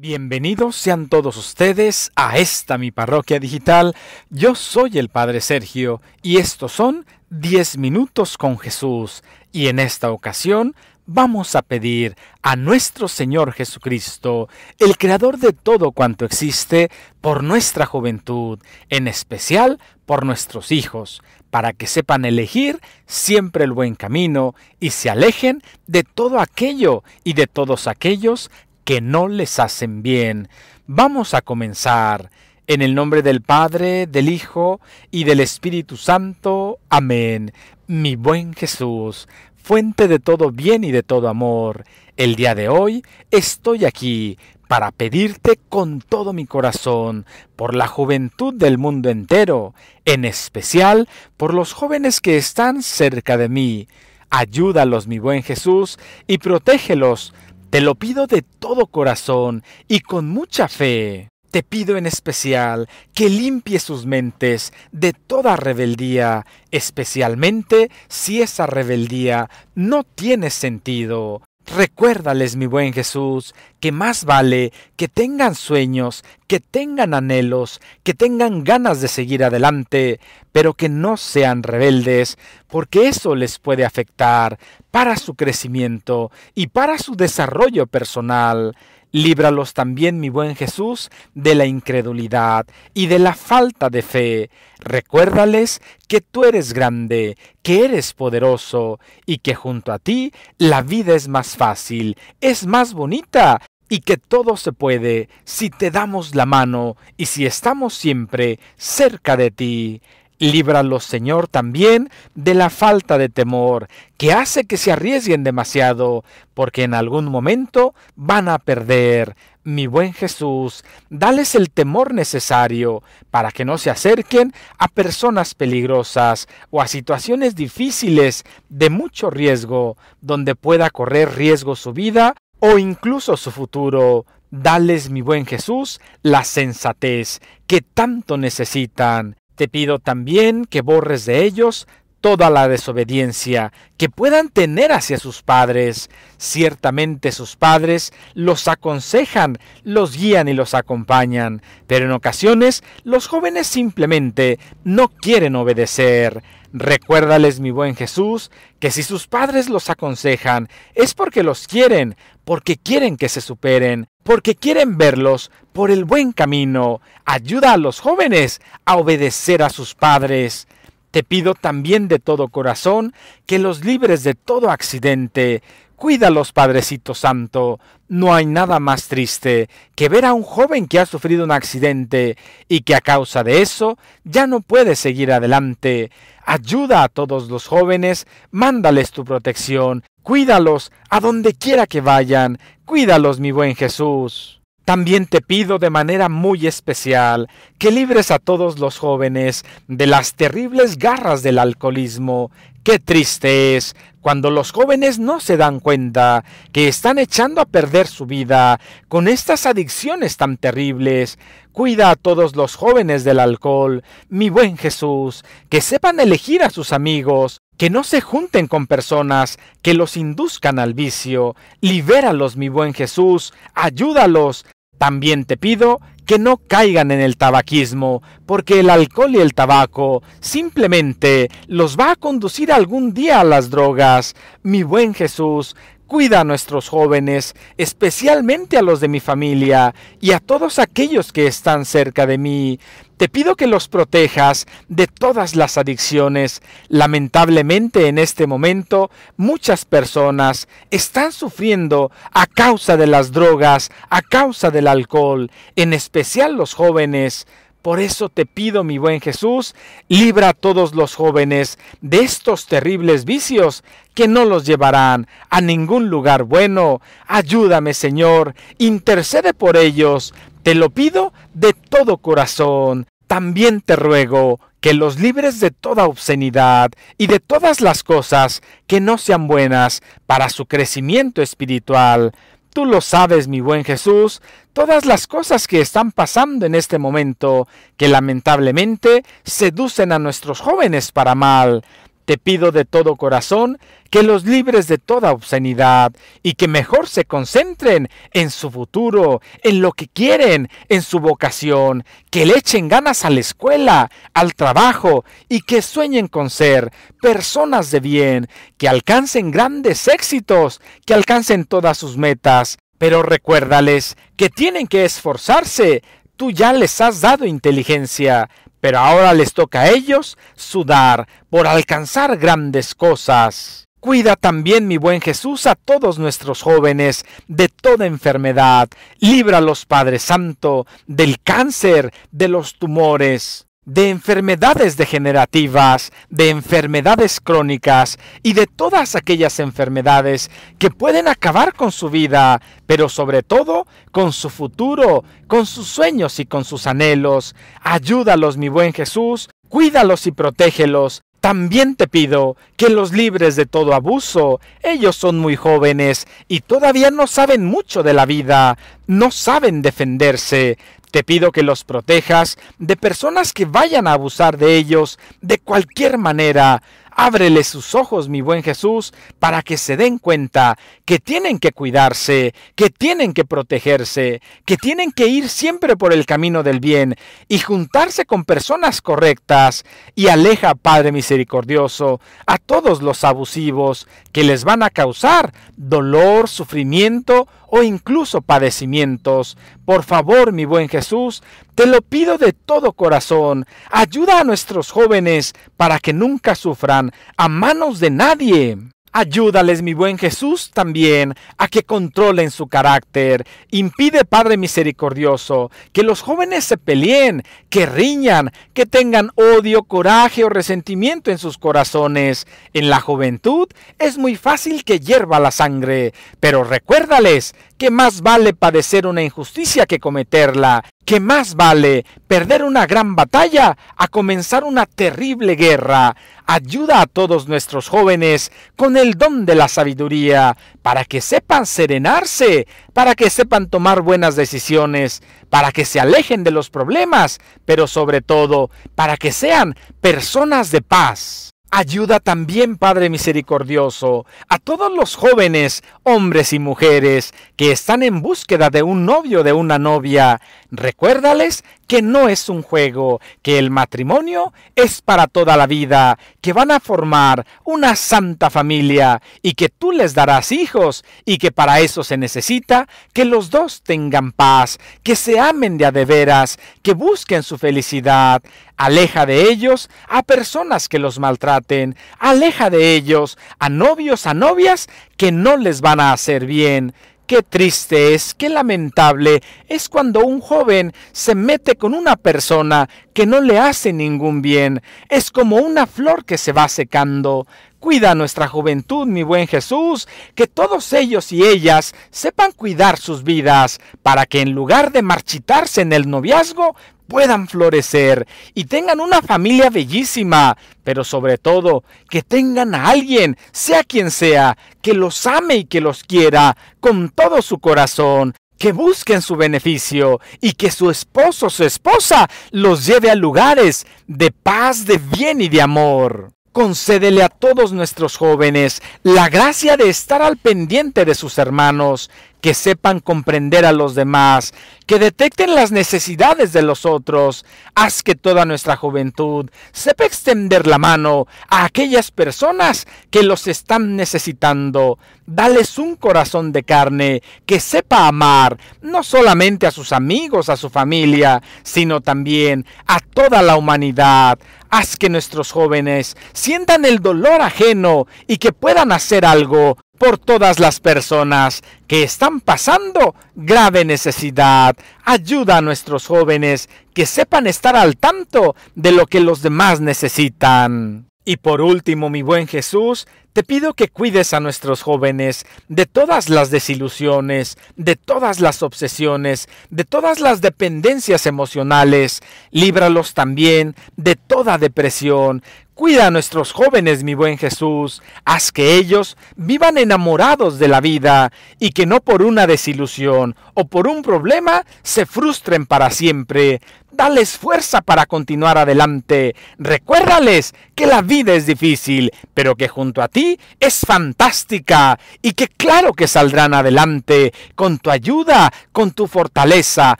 Bienvenidos sean todos ustedes a esta mi parroquia digital. Yo soy el Padre Sergio y estos son 10 minutos con Jesús y en esta ocasión vamos a pedir a nuestro Señor Jesucristo, el Creador de todo cuanto existe, por nuestra juventud, en especial por nuestros hijos, para que sepan elegir siempre el buen camino y se alejen de todo aquello y de todos aquellos que no les hacen bien. Vamos a comenzar. En el nombre del Padre, del Hijo y del Espíritu Santo. Amén. Mi buen Jesús, fuente de todo bien y de todo amor, el día de hoy estoy aquí para pedirte con todo mi corazón por la juventud del mundo entero, en especial por los jóvenes que están cerca de mí. Ayúdalos, mi buen Jesús, y protégelos te lo pido de todo corazón y con mucha fe. Te pido en especial que limpie sus mentes de toda rebeldía, especialmente si esa rebeldía no tiene sentido, Recuérdales, mi buen Jesús, que más vale que tengan sueños, que tengan anhelos, que tengan ganas de seguir adelante, pero que no sean rebeldes, porque eso les puede afectar para su crecimiento y para su desarrollo personal. Líbralos también, mi buen Jesús, de la incredulidad y de la falta de fe. Recuérdales que tú eres grande, que eres poderoso y que junto a ti la vida es más fácil, es más bonita y que todo se puede si te damos la mano y si estamos siempre cerca de ti. Líbralos, Señor, también de la falta de temor, que hace que se arriesguen demasiado, porque en algún momento van a perder. Mi buen Jesús, dales el temor necesario para que no se acerquen a personas peligrosas o a situaciones difíciles de mucho riesgo, donde pueda correr riesgo su vida o incluso su futuro. Dales, mi buen Jesús, la sensatez que tanto necesitan te pido también que borres de ellos toda la desobediencia que puedan tener hacia sus padres. Ciertamente sus padres los aconsejan, los guían y los acompañan, pero en ocasiones los jóvenes simplemente no quieren obedecer. Recuérdales, mi buen Jesús, que si sus padres los aconsejan es porque los quieren, porque quieren que se superen, porque quieren verlos por el buen camino. Ayuda a los jóvenes a obedecer a sus padres. Te pido también de todo corazón que los libres de todo accidente. Cuídalos, Padrecito Santo. No hay nada más triste que ver a un joven que ha sufrido un accidente y que a causa de eso ya no puede seguir adelante. Ayuda a todos los jóvenes, mándales tu protección, cuídalos a donde quiera que vayan, cuídalos, mi buen Jesús. También te pido de manera muy especial que libres a todos los jóvenes de las terribles garras del alcoholismo, Qué triste es cuando los jóvenes no se dan cuenta que están echando a perder su vida con estas adicciones tan terribles. Cuida a todos los jóvenes del alcohol, mi buen Jesús, que sepan elegir a sus amigos, que no se junten con personas que los induzcan al vicio. Libéralos, mi buen Jesús, ayúdalos. También te pido que no caigan en el tabaquismo, porque el alcohol y el tabaco simplemente los va a conducir algún día a las drogas. Mi buen Jesús, Cuida a nuestros jóvenes, especialmente a los de mi familia y a todos aquellos que están cerca de mí. Te pido que los protejas de todas las adicciones. Lamentablemente en este momento muchas personas están sufriendo a causa de las drogas, a causa del alcohol, en especial los jóvenes. Por eso te pido, mi buen Jesús, libra a todos los jóvenes de estos terribles vicios que no los llevarán a ningún lugar bueno. Ayúdame, Señor, intercede por ellos. Te lo pido de todo corazón. También te ruego que los libres de toda obscenidad y de todas las cosas que no sean buenas para su crecimiento espiritual. Tú lo sabes, mi buen Jesús, todas las cosas que están pasando en este momento, que lamentablemente seducen a nuestros jóvenes para mal, te pido de todo corazón que los libres de toda obscenidad y que mejor se concentren en su futuro, en lo que quieren, en su vocación, que le echen ganas a la escuela, al trabajo y que sueñen con ser personas de bien, que alcancen grandes éxitos, que alcancen todas sus metas. Pero recuérdales que tienen que esforzarse, tú ya les has dado inteligencia, pero ahora les toca a ellos sudar por alcanzar grandes cosas. Cuida también, mi buen Jesús, a todos nuestros jóvenes de toda enfermedad. Líbralos, Padre Santo, del cáncer, de los tumores de enfermedades degenerativas, de enfermedades crónicas y de todas aquellas enfermedades que pueden acabar con su vida, pero sobre todo con su futuro, con sus sueños y con sus anhelos. Ayúdalos, mi buen Jesús, cuídalos y protégelos. También te pido que los libres de todo abuso. Ellos son muy jóvenes y todavía no saben mucho de la vida, no saben defenderse. Te pido que los protejas de personas que vayan a abusar de ellos de cualquier manera, Ábrele sus ojos, mi buen Jesús, para que se den cuenta que tienen que cuidarse, que tienen que protegerse, que tienen que ir siempre por el camino del bien y juntarse con personas correctas y aleja, Padre misericordioso, a todos los abusivos que les van a causar dolor, sufrimiento o incluso padecimientos. Por favor, mi buen Jesús, te lo pido de todo corazón, ayuda a nuestros jóvenes para que nunca sufran a manos de nadie. Ayúdales, mi buen Jesús, también a que controlen su carácter. Impide, Padre misericordioso, que los jóvenes se peleen, que riñan, que tengan odio, coraje o resentimiento en sus corazones. En la juventud es muy fácil que hierva la sangre, pero recuérdales que más vale padecer una injusticia que cometerla, que más vale perder una gran batalla a comenzar una terrible guerra. Ayuda a todos nuestros jóvenes con el don de la sabiduría, para que sepan serenarse, para que sepan tomar buenas decisiones, para que se alejen de los problemas, pero sobre todo, para que sean personas de paz. Ayuda también, Padre Misericordioso, a todos los jóvenes, hombres y mujeres que están en búsqueda de un novio de una novia. Recuérdales que no es un juego, que el matrimonio es para toda la vida, que van a formar una santa familia y que tú les darás hijos y que para eso se necesita que los dos tengan paz, que se amen de a de veras, que busquen su felicidad, Aleja de ellos a personas que los maltraten. Aleja de ellos a novios, a novias que no les van a hacer bien. Qué triste es, qué lamentable es cuando un joven se mete con una persona que no le hace ningún bien. Es como una flor que se va secando. Cuida nuestra juventud, mi buen Jesús, que todos ellos y ellas sepan cuidar sus vidas, para que en lugar de marchitarse en el noviazgo, puedan florecer y tengan una familia bellísima, pero sobre todo que tengan a alguien, sea quien sea, que los ame y que los quiera con todo su corazón, que busquen su beneficio y que su esposo o su esposa los lleve a lugares de paz, de bien y de amor. Concédele a todos nuestros jóvenes la gracia de estar al pendiente de sus hermanos, que sepan comprender a los demás, que detecten las necesidades de los otros. Haz que toda nuestra juventud sepa extender la mano a aquellas personas que los están necesitando. Dales un corazón de carne que sepa amar no solamente a sus amigos, a su familia, sino también a toda la humanidad. Haz que nuestros jóvenes sientan el dolor ajeno y que puedan hacer algo por todas las personas que están pasando grave necesidad. Ayuda a nuestros jóvenes que sepan estar al tanto de lo que los demás necesitan. Y por último, mi buen Jesús, te pido que cuides a nuestros jóvenes de todas las desilusiones, de todas las obsesiones, de todas las dependencias emocionales. Líbralos también de toda depresión. Cuida a nuestros jóvenes, mi buen Jesús, haz que ellos vivan enamorados de la vida y que no por una desilusión o por un problema se frustren para siempre. Dales fuerza para continuar adelante. Recuérdales que la vida es difícil, pero que junto a ti es fantástica y que claro que saldrán adelante con tu ayuda, con tu fortaleza,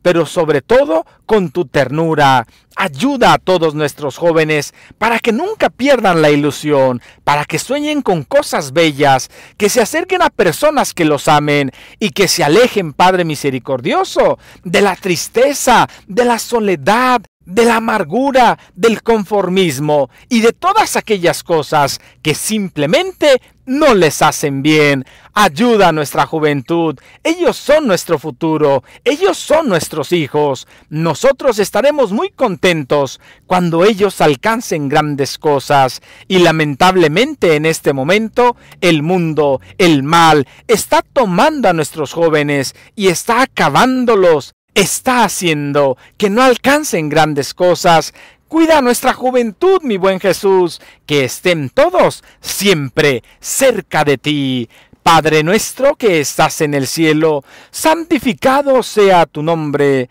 pero sobre todo con tu ternura. Ayuda a todos nuestros jóvenes para que nunca pierdan la ilusión, para que sueñen con cosas bellas, que se acerquen a personas que los amen y que se alejen, Padre misericordioso, de la tristeza, de la soledad soledad, de la amargura, del conformismo y de todas aquellas cosas que simplemente no les hacen bien. Ayuda a nuestra juventud. Ellos son nuestro futuro. Ellos son nuestros hijos. Nosotros estaremos muy contentos cuando ellos alcancen grandes cosas. Y lamentablemente en este momento el mundo, el mal, está tomando a nuestros jóvenes y está acabándolos está haciendo que no alcancen grandes cosas. Cuida nuestra juventud, mi buen Jesús, que estén todos siempre cerca de ti. Padre nuestro que estás en el cielo, santificado sea tu nombre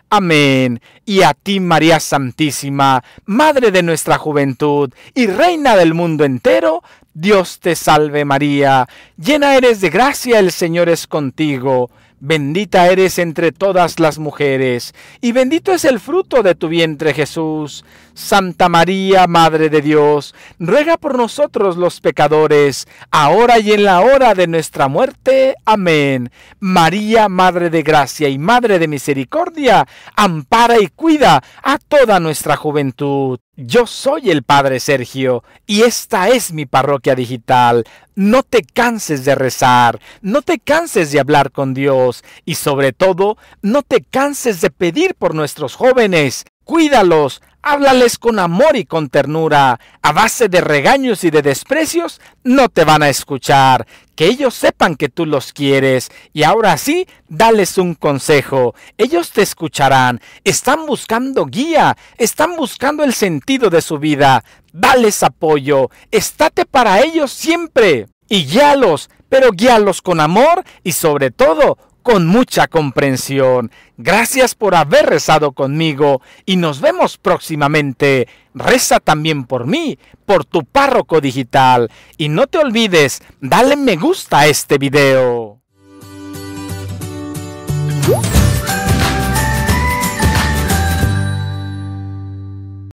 Amén. Y a ti, María Santísima, Madre de nuestra juventud y Reina del mundo entero, Dios te salve María, llena eres de gracia, el Señor es contigo Bendita eres entre todas las mujeres, y bendito es el fruto de tu vientre Jesús. Santa María, Madre de Dios, ruega por nosotros los pecadores, ahora y en la hora de nuestra muerte. Amén. María, Madre de Gracia y Madre de Misericordia, ampara y cuida a toda nuestra juventud. Yo soy el Padre Sergio y esta es mi parroquia digital. No te canses de rezar, no te canses de hablar con Dios y sobre todo, no te canses de pedir por nuestros jóvenes. Cuídalos, háblales con amor y con ternura. A base de regaños y de desprecios, no te van a escuchar. Que ellos sepan que tú los quieres. Y ahora sí, dales un consejo. Ellos te escucharán. Están buscando guía. Están buscando el sentido de su vida. Dales apoyo. Estate para ellos siempre. Y guíalos, pero guíalos con amor y sobre todo con mucha comprensión. Gracias por haber rezado conmigo y nos vemos próximamente. Reza también por mí, por tu párroco digital. Y no te olvides, dale me gusta a este video.